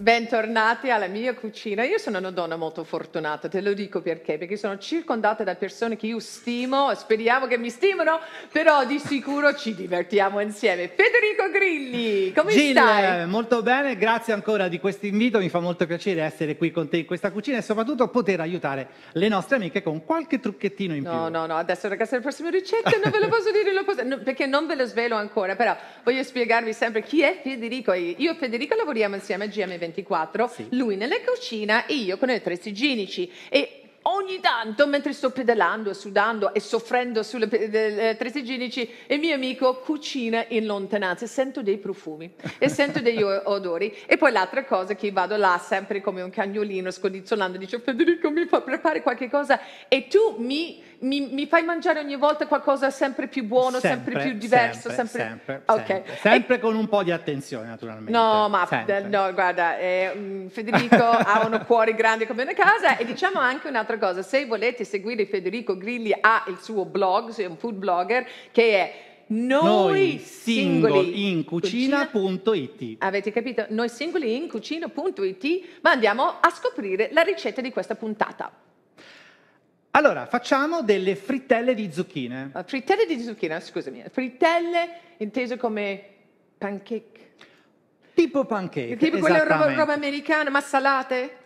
Bentornati alla mia cucina. Io sono una donna molto fortunata, te lo dico perché, perché sono circondata da persone che io stimo, speriamo che mi stimano, però di sicuro ci divertiamo insieme. Federico Grilli, come Gil, stai? Molto bene, grazie ancora di questo invito, mi fa molto piacere essere qui con te in questa cucina e soprattutto poter aiutare le nostre amiche con qualche trucchettino in più. No, no, no, adesso ragazzi la prossima ricetta non ve lo posso dire, lo posso... No, perché non ve lo svelo ancora, però voglio spiegarvi sempre chi è Federico. Io e Federico lavoriamo insieme a GM20 24, sì. lui nella cucina e io con le tre siginici. E ogni tanto, mentre sto pedalando, e sudando e soffrendo sulle eh, tre siginici, il mio amico cucina in lontananza. e Sento dei profumi e sento degli odori. E poi l'altra cosa che vado là sempre come un cagnolino, scodizzolando, dice Federico mi fa preparare qualche cosa e tu mi mi, mi, fai mangiare ogni volta qualcosa sempre più buono, sempre, sempre più diverso, sempre, sempre, okay. sempre e... con un po' di attenzione naturalmente. No, ma no, guarda, eh, mm, Federico ha un cuore grande come una casa e diciamo anche un'altra cosa, se volete seguire Federico Grilli ha il suo blog, è un food blogger che è noi singoli in cucina.it. Avete capito? Noi singoli in cucina.it, ma andiamo a scoprire la ricetta di questa puntata. Allora, facciamo delle frittelle di zucchine. Uh, frittelle di zucchine, ah, scusami. Frittelle inteso come pancake. Tipo pancake. Tipo quella roba, roba americana, ma salate?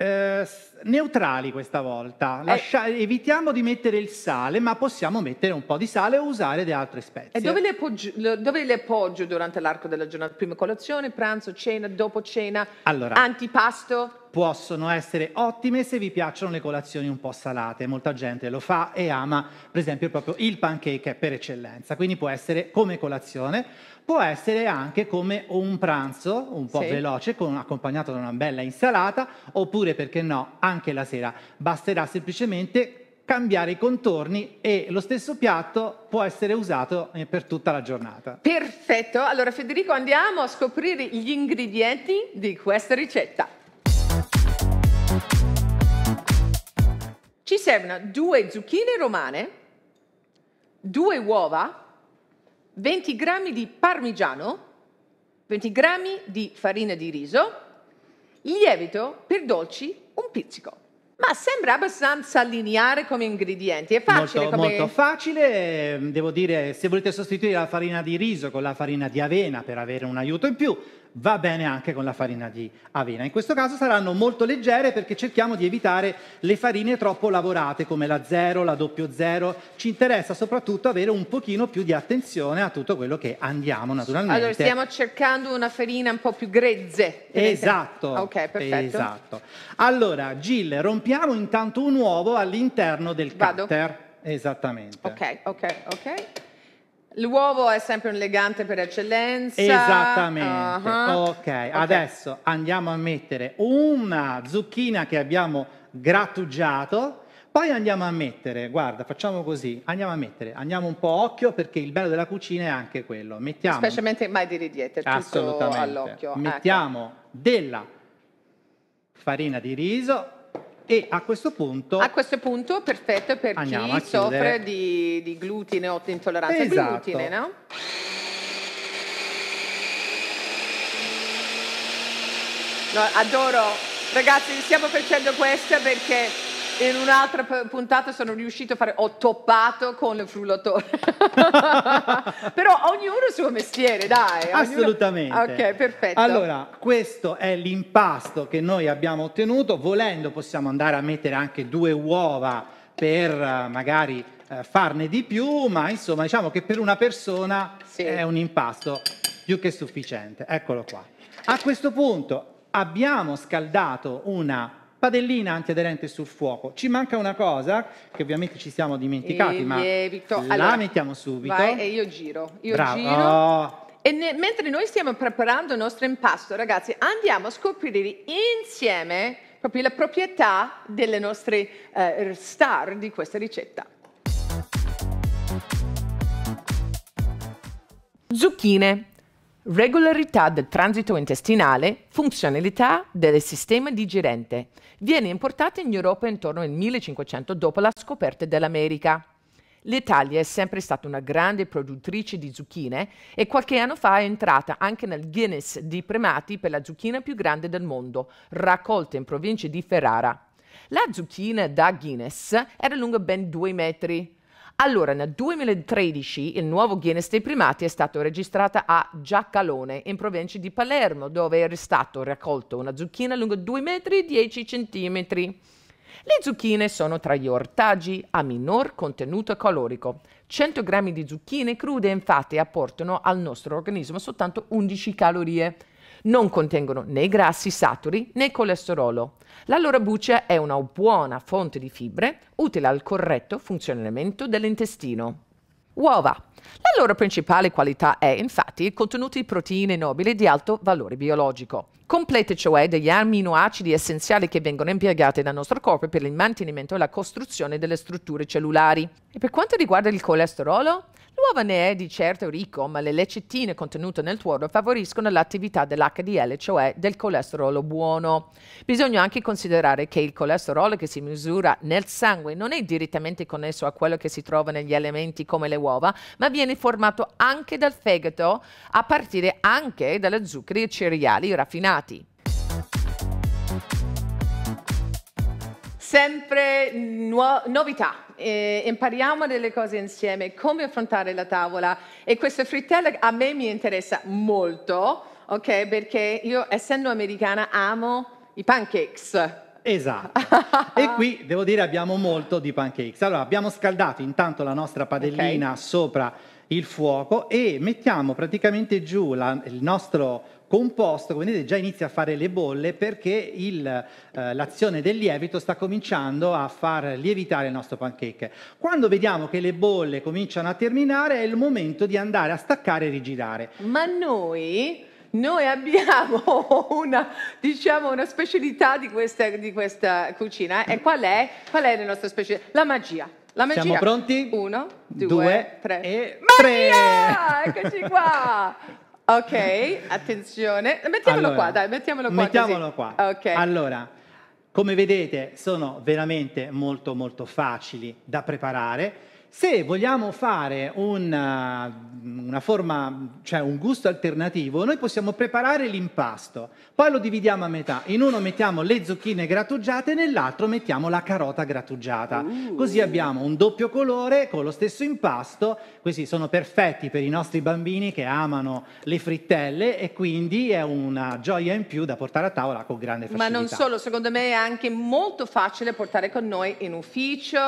Eh, neutrali questa volta. Eh. Lascia, eh. Evitiamo di mettere il sale, ma possiamo mettere un po' di sale o usare delle altre spezie. E dove le, appoggio, dove le appoggio durante l'arco della giornata? Prima colazione, pranzo, cena, dopo cena, allora, antipasto? possono essere ottime se vi piacciono le colazioni un po' salate. Molta gente lo fa e ama, per esempio, proprio il pancake per eccellenza. Quindi può essere come colazione, può essere anche come un pranzo un po' sì. veloce, con, accompagnato da una bella insalata, oppure perché no, anche la sera. Basterà semplicemente cambiare i contorni e lo stesso piatto può essere usato eh, per tutta la giornata. Perfetto, allora Federico andiamo a scoprire gli ingredienti di questa ricetta. ci servono due zucchine romane, due uova, 20 g di parmigiano, 20 g di farina di riso, lievito per dolci, un pizzico. Ma sembra abbastanza lineare come ingredienti, è facile molto, come... Molto facile, ehm, devo dire, se volete sostituire la farina di riso con la farina di avena per avere un aiuto in più, va bene anche con la farina di avena. In questo caso saranno molto leggere perché cerchiamo di evitare le farine troppo lavorate come la 0, la 00. Ci interessa soprattutto avere un pochino più di attenzione a tutto quello che andiamo naturalmente. Allora stiamo cercando una farina un po' più grezze. Esatto. Ok, perfetto. Esatto. Allora, Gil, rompiamo intanto un uovo all'interno del Vado. cutter. Esattamente. Ok, ok, ok. L'uovo è sempre un legante per eccellenza. Esattamente. Uh-huh. Okay. ok, adesso andiamo a mettere una zucchina che abbiamo grattugiato. Poi andiamo a mettere, guarda, facciamo così, andiamo a mettere, andiamo un po' occhio perché il bello della cucina è anche quello. Mettiamo, Specialmente mai di ridiete, assolutamente. all'occhio. Ecco. Mettiamo ecco. della farina di riso e a questo punto... A questo punto, perfetto, per chi soffre di, di, glutine o di intolleranza esatto. glutine, no? no? Adoro, ragazzi, stiamo facendo questo perché in un'altra puntata sono riuscito a fare, ho toppato con il frullatore. Però ognuno il suo mestiere, dai. Assolutamente. Ognuno... Ok, perfetto. Allora, questo è l'impasto che noi abbiamo ottenuto. Volendo possiamo andare a mettere anche due uova per magari eh, farne di più, ma insomma diciamo che per una persona sì. è un impasto più che sufficiente. Eccolo qua. A questo punto abbiamo scaldato una padellina antiaderente sul fuoco. Ci manca una cosa che ovviamente ci siamo dimenticati, e eh, ma lievito. Eh, la allora, mettiamo subito. Vai, e io giro, io Bravo. giro. Oh. E ne, mentre noi stiamo preparando il nostro impasto, ragazzi, andiamo a scoprire insieme proprio la proprietà delle nostre eh, star di questa ricetta. Zucchine Regolarità del transito intestinale, funzionalità del sistema digerente. Viene importata in Europa intorno al 1500 dopo la scoperta dell'America. L'Italia è sempre stata una grande produttrice di zucchine e qualche anno fa è entrata anche nel Guinness di primati per la zucchina più grande del mondo, raccolta in provincia di Ferrara. La zucchina da Guinness era lunga ben 2 metri, allora, nel 2013 il nuovo Guinness dei primati è stato registrato a Giacalone, in provincia di Palermo, dove era stato raccolto una zucchina lunga 2 metri e 10 centimetri. Le zucchine sono tra gli ortaggi a minor contenuto calorico. 100 grammi di zucchine crude infatti apportano al nostro organismo soltanto 11 calorie, non contengono né grassi saturi né colesterolo. La loro buccia è una buona fonte di fibre, utile al corretto funzionamento dell'intestino. Uova. La loro principale qualità è infatti il contenuto di proteine nobili di alto valore biologico, complete cioè degli amminoacidi essenziali che vengono impiegati dal nostro corpo per il mantenimento e la costruzione delle strutture cellulari. E per quanto riguarda il colesterolo, L'uova ne è di certo ricco, ma le lecettine contenute nel tuorlo favoriscono l'attività dell'HDL, cioè del colesterolo buono. Bisogna anche considerare che il colesterolo che si misura nel sangue non è direttamente connesso a quello che si trova negli elementi come le uova, ma viene formato anche dal fegato, a partire anche dalle zuccheri e cereali raffinati. sempre novità, eh, impariamo delle cose insieme, come affrontare la tavola e queste frittelle a me mi interessa molto, ok? Perché io essendo americana amo i pancakes. Esatto. e qui devo dire abbiamo molto di pancakes. Allora, abbiamo scaldato intanto la nostra padellina okay. sopra il fuoco e mettiamo praticamente giù la, il nostro composto, come vedete, già inizia a fare le bolle perché il, eh, l'azione del lievito sta cominciando a far lievitare il nostro pancake. Quando vediamo che le bolle cominciano a terminare è il momento di andare a staccare e rigirare. Ma noi noi abbiamo una, diciamo, una specialità di questa, di questa cucina. E qual è? Qual è la nostra specialità? La magia. La magia. Siamo pronti? Uno, due, due tre. E magia! tre! Eccoci qua! Ok, attenzione. Mettiamolo allora, qua, dai, mettiamolo qua. Mettiamolo così. qua. Okay. Allora, come vedete sono veramente molto molto facili da preparare se vogliamo fare una, eh, una forma, cioè un gusto alternativo, noi possiamo preparare l'impasto, poi lo dividiamo a metà. In uno mettiamo le zucchine grattugiate, nell'altro mettiamo la carota grattugiata. Uh. Così abbiamo un doppio colore con lo stesso impasto. Questi sono perfetti per i nostri bambini che amano le frittelle e quindi è una gioia in più da portare a tavola con grande facilità. Ma non solo, secondo me è anche molto facile portare con noi in ufficio,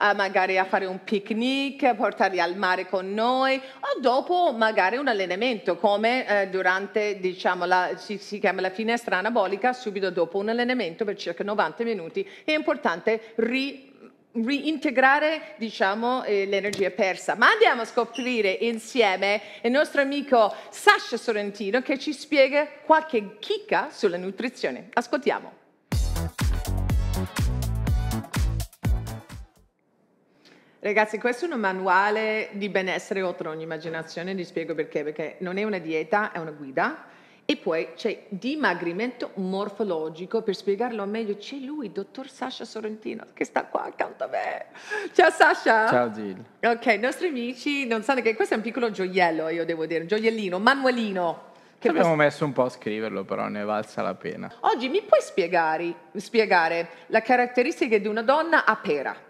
eh, magari a fare un piccolo picnic, portarli al mare con noi o dopo magari un allenamento come eh, durante, diciamo, la, si, si, chiama la finestra anabolica, subito dopo un allenamento per circa 90 minuti, è importante ri reintegrare diciamo, eh, l'energia persa ma andiamo a scoprire insieme il nostro amico Sasha Sorrentino che ci spiega qualche chicca sulla nutrizione ascoltiamo Ragazzi, questo è un manuale di benessere oltre ogni immaginazione, vi spiego perché, perché non è una dieta, è una guida. E poi c'è dimagrimento morfologico, per spiegarlo meglio c'è lui, il dottor Sasha Sorrentino, che sta qua accanto a me. Ciao Sasha. Ciao Gil. Ok, i nostri amici non sanno che questo è un piccolo gioiello, io devo dire, un gioiellino, manualino. Che abbiamo posso... messo un po' a scriverlo, però ne valsa la pena. Oggi mi puoi spiegare, spiegare la caratteristica di una donna a pera?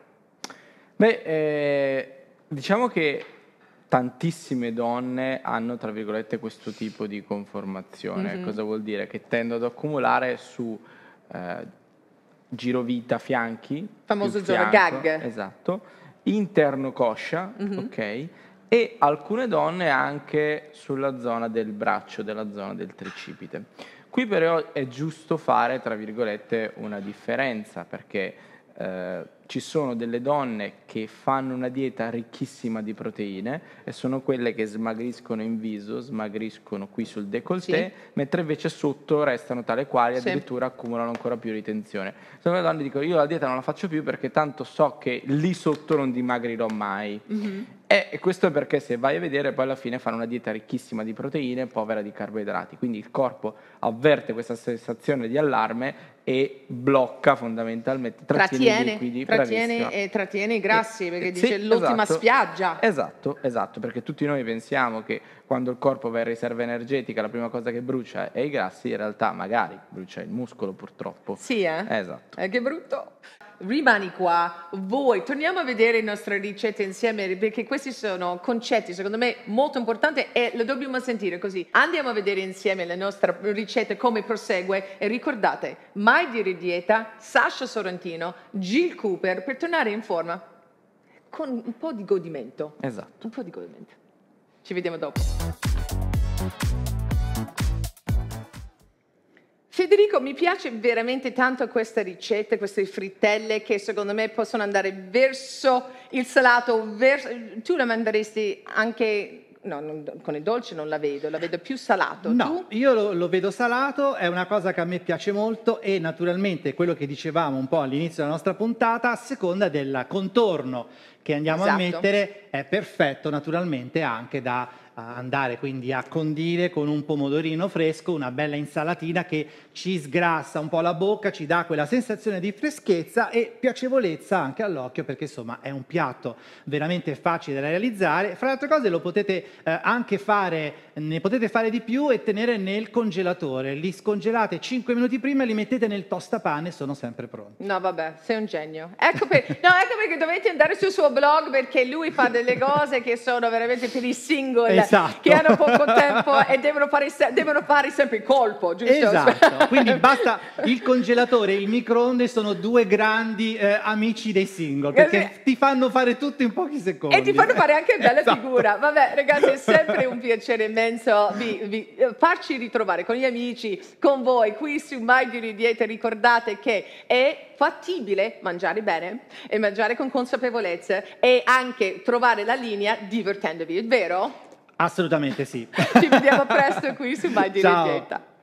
Beh, eh, diciamo che tantissime donne hanno, tra virgolette, questo tipo di conformazione. Mm-hmm. Cosa vuol dire? Che tendo ad accumulare su eh, girovita fianchi. Famoso giro gag. Esatto. Interno coscia, mm-hmm. ok? E alcune donne anche sulla zona del braccio, della zona del tricipite. Qui però è giusto fare, tra virgolette, una differenza, perché... Eh, ci sono delle donne che fanno una dieta ricchissima di proteine e sono quelle che smagriscono in viso, smagriscono qui sul décolleté, sì. mentre invece sotto restano tale quali, addirittura sì. accumulano ancora più ritenzione. Sono le donne che dicono io la dieta non la faccio più perché tanto so che lì sotto non dimagrirò mai. Mm-hmm. E questo è perché se vai a vedere poi alla fine fanno una dieta ricchissima di proteine, povera di carboidrati, quindi il corpo avverte questa sensazione di allarme e blocca fondamentalmente, trattiene, trattiene, i liquidi, Trattiene, e trattiene i grassi e, perché sì, dice l'ultima esatto, spiaggia. Esatto, esatto, perché tutti noi pensiamo che quando il corpo va in riserva energetica la prima cosa che brucia è i grassi, in realtà magari brucia il muscolo purtroppo. Sì, eh? Esatto. Eh, che brutto rimani qua, voi, torniamo a vedere le nostre ricette insieme perché questi sono concetti secondo me molto importanti e lo dobbiamo sentire così. Andiamo a vedere insieme le nostre ricette come prosegue e ricordate, mai dire dieta, Sasha Sorrentino, Jill Cooper per tornare in forma con un po' di godimento. Esatto. Un po' di godimento. Ci vediamo dopo. Federico, mi piace veramente tanto questa ricetta, queste frittelle che secondo me possono andare verso il salato, verso... tu la manderesti anche no, non, con il dolce non la vedo, la vedo più salato. No, tu? io lo, lo, vedo salato, è una cosa che a me piace molto e naturalmente quello che dicevamo un po' all'inizio della nostra puntata, a seconda del contorno che andiamo esatto. a mettere, è perfetto naturalmente anche da andare quindi a condire con un pomodorino fresco, una bella insalatina che ci sgrassa un po' la bocca, ci dà quella sensazione di freschezza e piacevolezza anche all'occhio perché insomma è un piatto veramente facile da realizzare. Fra le altre cose lo potete eh, anche fare, ne potete fare di più e tenere nel congelatore. Li scongelate 5 minuti prima e li mettete nel tostapane, e sono sempre pronti. No vabbè, sei un genio. Ecco, per, no, ecco perché dovete andare sul suo blog perché lui fa delle cose che sono veramente per i singoli. Eh esatto. che hanno poco tempo e devono fare, se- devono fare sempre il colpo, giusto? Esatto, cioè, quindi basta il congelatore e il microonde sono due grandi eh, amici dei single, perché sì. ti fanno fare tutto in pochi secondi. E ti fanno fare anche bella esatto. figura. Vabbè ragazzi è sempre un piacere immenso vi, vi, farci ritrovare con gli amici, con voi, qui su Mai Beauty Diete, ricordate che è fattibile mangiare bene e mangiare con consapevolezza e anche trovare la linea divertendovi, è vero? Assolutamente sì. Ci vediamo presto qui su Mai Direttetta.